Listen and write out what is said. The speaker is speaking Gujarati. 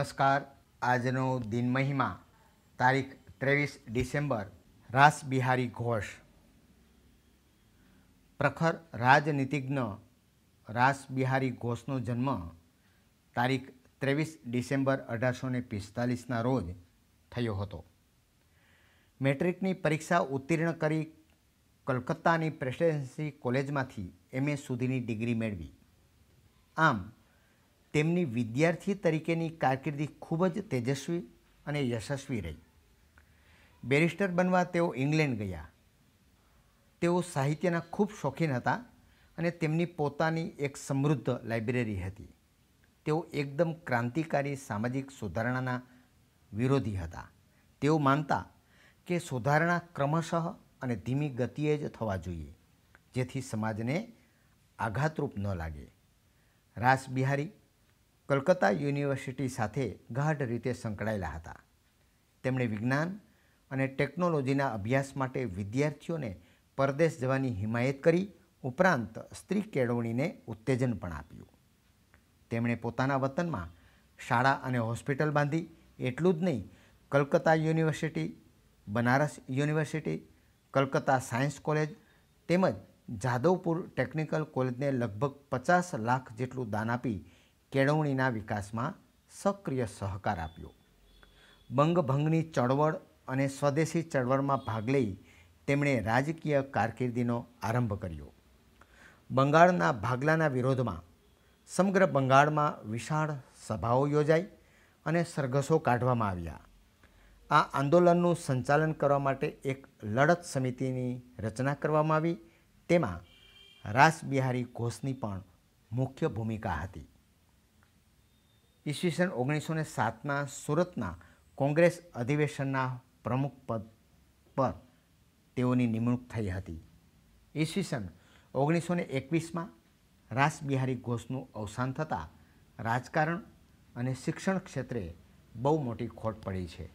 નમસ્કાર આજનો દિન મહિમા તારીખ ત્રેવીસ ડિસેમ્બર રાસબિહારી ઘોષ પ્રખર રાજનીતિજ્ઞ રાસબિહારી ઘોષનો જન્મ તારીખ ત્રેવીસ ડિસેમ્બર અઢારસો ને પિસ્તાલીસના રોજ થયો હતો મેટ્રિકની પરીક્ષા ઉત્તીર્ણ કરી કલકત્તાની પ્રેસિડેન્સી કોલેજમાંથી એમએ સુધીની ડિગ્રી મેળવી આમ તેમની વિદ્યાર્થી તરીકેની કારકિર્દી ખૂબ જ તેજસ્વી અને યશસ્વી રહી બેરિસ્ટર બનવા તેઓ ઇંગ્લેન્ડ ગયા તેઓ સાહિત્યના ખૂબ શોખીન હતા અને તેમની પોતાની એક સમૃદ્ધ લાઇબ્રેરી હતી તેઓ એકદમ ક્રાંતિકારી સામાજિક સુધારણાના વિરોધી હતા તેઓ માનતા કે સુધારણા ક્રમશઃ અને ધીમી ગતિએ જ થવા જોઈએ જેથી સમાજને આઘાતરૂપ ન લાગે રાસબિહારી કલકત્તા યુનિવર્સિટી સાથે ગાઢ રીતે સંકળાયેલા હતા તેમણે વિજ્ઞાન અને ટેકનોલોજીના અભ્યાસ માટે વિદ્યાર્થીઓને પરદેશ જવાની હિમાયત કરી ઉપરાંત સ્ત્રી કેળવણીને ઉત્તેજન પણ આપ્યું તેમણે પોતાના વતનમાં શાળા અને હોસ્પિટલ બાંધી એટલું જ નહીં Calcutta university Banaras university Calcutta science college તેમજ જાદવપુર ટેકનિકલ કોલેજને લગભગ પચાસ લાખ જેટલું દાન આપી કેળવણીના વિકાસમાં સક્રિય સહકાર આપ્યો બંગભંગની ચળવળ અને સ્વદેશી ચળવળમાં ભાગ લઈ તેમણે રાજકીય કારકિર્દીનો આરંભ કર્યો બંગાળના ભાગલાના વિરોધમાં સમગ્ર બંગાળમાં વિશાળ સભાઓ યોજાઈ અને સરઘસો કાઢવામાં આવ્યા આ આંદોલનનું સંચાલન કરવા માટે એક લડત સમિતિની રચના કરવામાં આવી તેમાં રાસબિહારી ઘોષની પણ મુખ્ય ભૂમિકા હતી ઈસવીસન ઓગણીસો ને સાતમાં સુરતના કોંગ્રેસ અધિવેશનના પ્રમુખ પદ પર તેઓની નિમણૂક થઈ હતી ઈસવીસન ઓગણીસો ને એકવીસમાં રાસબિહારી ઘોષનું અવસાન થતાં રાજકારણ અને શિક્ષણ ક્ષેત્રે બહુ મોટી ખોટ પડી છે